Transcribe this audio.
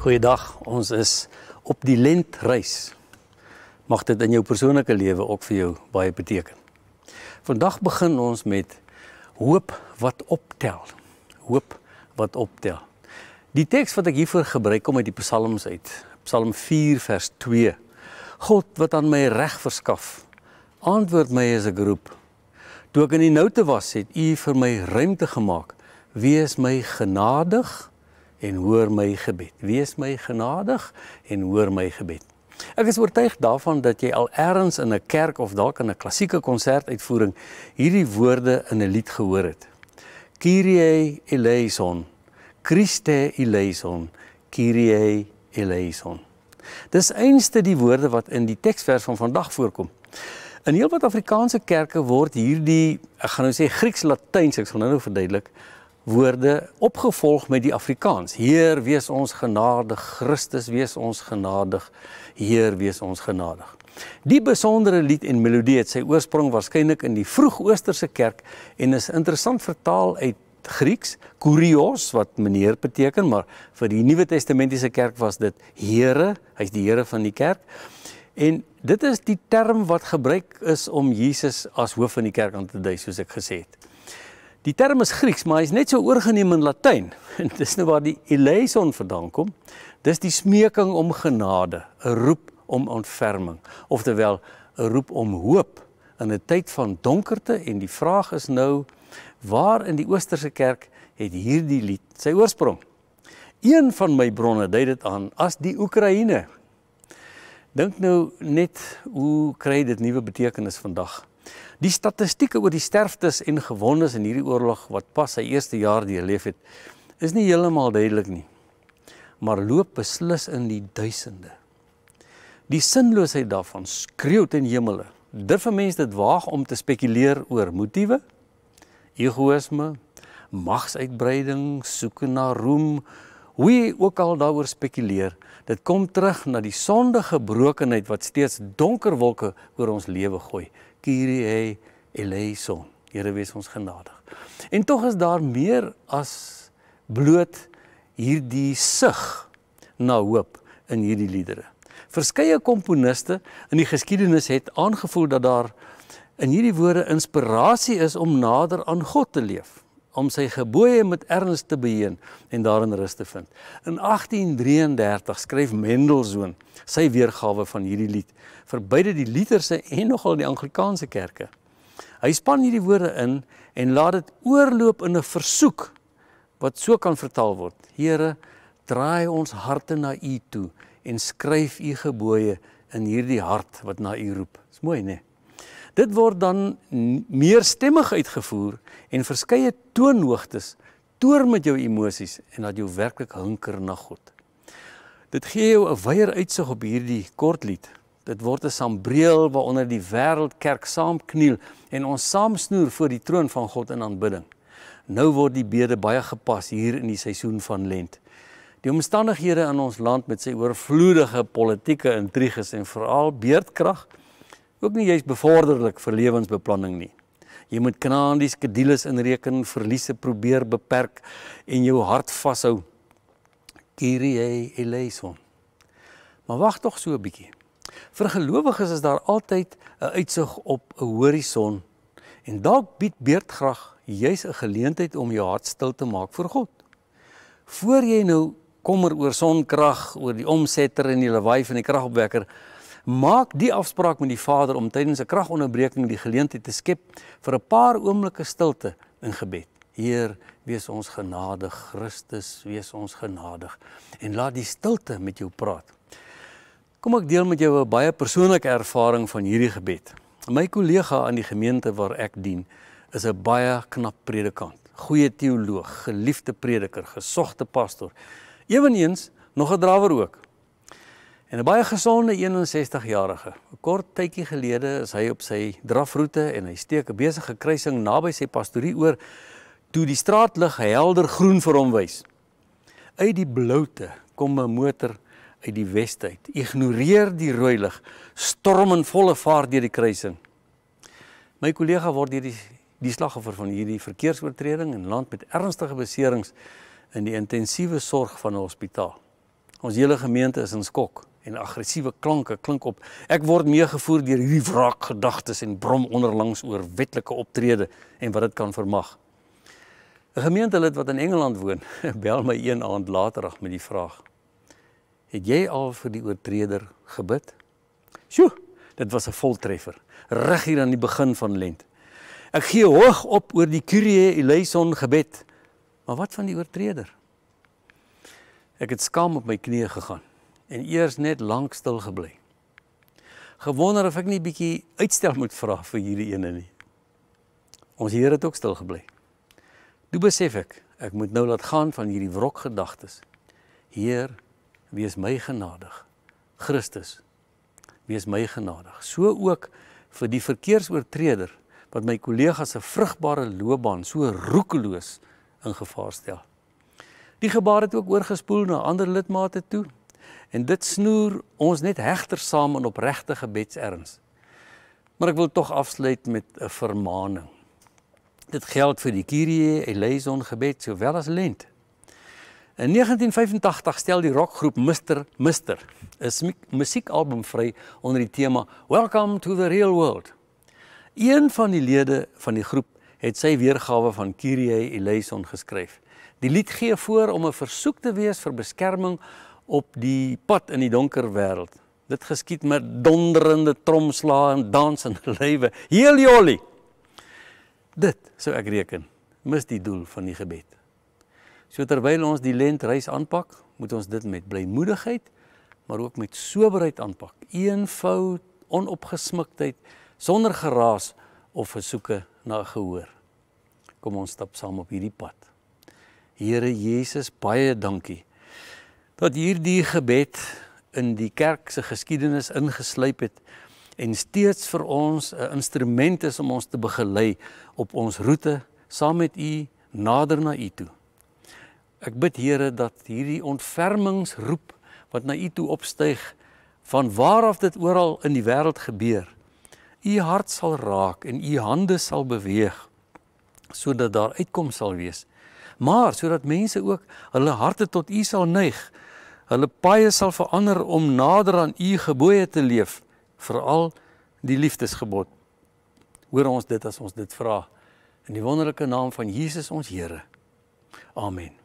Goeiedag, ons is op die lentreis. Mag dit in jou persoonlike lewe ook vir jou baie beteken. Vandag begin ons met hoop wat optel. Hoop wat optel. Die teks wat ek hiervoor gebruik kom uit die Psalms uit. Psalm 4 vers 2. God wat aan my reg verskaf, antwoord my as ek roep. Toe ek in die noute was, het U vir my ruimte gemaak. Wees my genadig en hoor my gebed. Wees my genadig en hoor my gebed. Ek is oortuig daarvan dat jy al eers in 'n kerk of dalk in 'n klassieke konsertuitvoering hierdie woorde in 'n lied gehoor het. Kyrie eleison, Christe eleison, Kyrie eleison. Dis eenste die woorde wat in die teksvers van vandag voorkom. In heelwat Afrikaanse kerke word hierdie, ek gaan nou sê Grieks-Latyns, ek sal nou nou verduidelik, woorde opgevolg met die Afrikaans. Heer, wees ons genadig. Christus, wees ons genadig. Heer, wees ons genadig. Die besondere lied en melodie het sy oorsprong waarskynlik in die vroeg-oosterse kerk en is interessant vertaal uit Grieks, kurios wat meneer beteken, maar vir die Nuwe Testamentiese kerk was dit Here, hy's die Here van die kerk. En dit is die term wat gebruik is om Jesus as hoof van die kerk aan te dui, soos ek gesê het. Die term is Grieks, maar hy's net so oorgeneem in Latyn. En dis nou waar die eleison vandaan kom. Dis die smeking om genade, 'n roep om ontferming, oftewel 'n roep om hoop in 'n tyd van donkerte en die vraag is nou waar in die oosterse kerk het hierdie lied sy oorsprong? Een van my bronne dui dit aan as die Oekraïne. Dink nou net hoe kry dit nuwe betekenis vandag? Die statistieke oor die sterftes en gewondes in hierdie oorlog wat pas sy eerste jaar deurleef het, is nie heeltemal duidelik nie. Maar loop beslis in die duisende. Die sinloosheid daarvan skreeu ten hemele. Durf 'n mens dit waag om te spekuleer oor motiewe? Egoïsme, magsuitbreiding, soeke na roem, hoe jy ook al daaroor spekuleer, Dit kom terug na die sondige brokenheid wat steeds donker wolke oor ons lewe gooi. Kyrie eleison. Here wees ons genadig. En tog is daar meer as bloot hierdie sug na hoop in hierdie liedere. Verskeie komponiste in die geskiedenis het aangevoel dat daar in hierdie woorde inspirasie is om nader aan God te leef om sy gebooie met erns te beheer en daarin rus te vind. In 1833 skryf Mendelssohn sy weergawe van hierdie lied vir beide die Lutherse en nogal die Anglikaanse kerke. Hy span hierdie woorde in en laat dit oorloop in 'n versoek wat so kan vertaal word: Here, draai ons harte na U toe en skryf U gebooie in hierdie hart wat na U roep. Dis mooi, né? Nee? Dit word dan meer stemmig uitgevoer en verskeie toonhoogtes toer met jou emosies en laat jou werklik hunker na God. Dit gee jou 'n wyeer uitsig op hierdie kort lied. Dit word 'n sambreel waaronder die wêreldkerk saamkniel en ons saamsnoer voor die troon van God in aanbidding. Nou word die bede baie gepas hier in die seisoen van lent. Die omstandighede in ons land met sy oorvloedige politieke intriges en veral beerdkrag ook nie juist bevorderlik vir lewensbeplanning nie. Jy moet knaan die skedules inreken, verliese probeer beperk en jou hart vashou. Kyrie eleison. Maar wag tog so 'n bietjie. Vir gelowiges is daar altyd 'n uitsig op 'n horison en dalk bied Beerdgrag juis 'n geleentheid om jou hart stil te maak vir God. Voordat jy nou kommer oor sonkrag, oor die omsetter en die lewaai van die kragopwekker, maak die afspraak met die Vader om tydens 'n kragonderbreking die geleentheid te skep vir 'n paar oomblikke stilte in gebed. Heer, wees ons genadig, Christus, wees ons genadig en laat die stilte met jou praat. Kom ek deel met jou 'n baie persoonlike ervaring van hierdie gebed. My kollega aan die gemeente waar ek dien, is 'n baie knap predikant, goeie teoloog, geliefde prediker, gesogte pastor. Eweneens nog 'n drawer ook. En 'n baie gesonde 61-jarige. 'n Kort tydjie gelede is hy op sy drafroete en hy steek 'n besige kruising naby sy pastorie oor toe die straatlig helder groen vir hom wys. Uit die bloute kom 'n motor uit die weste uit. Ignoreer die rooi lig, storm in volle vaart deur die kruising. My kollega word hierdie die slagoffer van hierdie verkeersoortreding en land met ernstige beserings in die intensiewe sorg van 'n hospitaal. Ons hele gemeente is in skok en aggressiewe klanke klink op. Ek word meegevoer deur hierdie wrak gedagtes en brom onderlangs oor wetlike optrede en wat dit kan vermag. 'n Gemeentelid wat in Engeland woon, bel my een aand laterig met die vraag: "Het jy al vir die oortreder gebid?" Sjoe, dit was 'n voltreffer, reg hier aan die begin van lent. Ek gee hoog op oor die Kyrie eleison gebed. Maar wat van die oortreder? Ek het skaam op my knieë gegaan en eers net lank stil gebly. Gewonder of ek nie bietjie uitstel moet vra vir hierdie ene nie. Ons Here het ook stil gebly. Toe besef ek, ek moet nou laat gaan van hierdie wrok gedagtes. Heer, wees my genadig. Christus, wees my genadig. So ook vir die verkeersoortreder wat my kollega se vrugbare loopbaan so roekeloos in gevaar stel. Die gebaar het ook oorgespoel na ander lidmate toe En dit snoer ons net regter saam in opregte gebedserns. Maar ek wil tog afsluit met 'n vermaaning. Dit geld vir die Kyrie eleison gebed sowel as lent. In 1985 stel die rockgroep Mister Mister 'n musiekalbum vry onder die tema Welcome to the Real World. Een van die lede van die groep het sy weergawe van Kyrie eleison geskryf. Die lied gee voor om 'n versoek te wees vir beskerming op die pad in die donker wêreld. Dit geskied met donderende tromslae en dans en lywe. Heel jolly. Dit sou ek reken mis die doel van die gebed. So terwyl ons die lentreis aanpak, moet ons dit met blymoedigheid maar ook met soberheid aanpak. Eenvoud, onopgesmuktheid, sonder geraas of versoeke na gehoor. Kom ons stap saam op hierdie pad. Here Jesus, baie dankie dat hierdie gebed in die kerk se geskiedenis ingeslyp het en steeds vir ons 'n instrument is om ons te begelei op ons roete saam met U nader na U toe. Ek bid Here dat hierdie ontfermingsroep wat na U toe opstyg van waar af dit oral in die wêreld gebeur, U hart sal raak en U hande sal beweeg sodat daar uitkom sal wees. Maar sodat mense ook hulle harte tot U sal neig hulle paie sal verander om nader aan u gebooie te leef, veral die liefdesgebod. Hoor ons dit as ons dit vra in die wonderlike naam van Jesus ons Here. Amen.